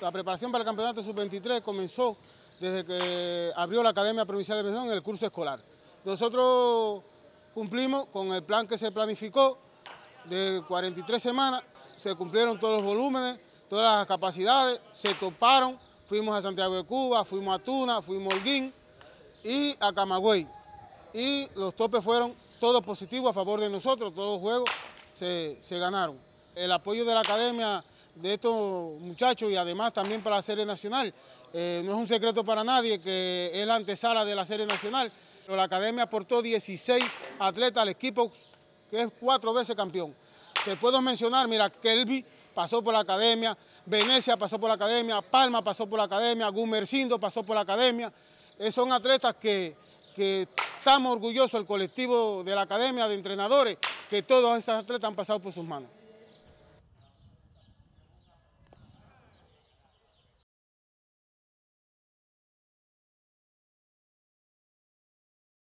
La preparación para el campeonato sub-23 comenzó desde que abrió la Academia Provincial de Medellín en el curso escolar. Nosotros cumplimos con el plan que se planificó de 43 semanas, se cumplieron todos los volúmenes, todas las capacidades, se toparon, fuimos a Santiago de Cuba, fuimos a Tuna, fuimos a Holguín y a Camagüey. Y los topes fueron todos positivos a favor de nosotros, todos los juegos se, se ganaron. El apoyo de la academia de estos muchachos y además también para la Serie Nacional. Eh, no es un secreto para nadie que es la antesala de la Serie Nacional, pero la Academia aportó 16 atletas al equipo que es cuatro veces campeón. Te puedo mencionar, mira, Kelby pasó por la Academia, Venecia pasó por la Academia, Palma pasó por la Academia, Gumercindo pasó por la Academia. Eh, son atletas que, que estamos orgullosos, el colectivo de la Academia de Entrenadores, que todos esos atletas han pasado por sus manos.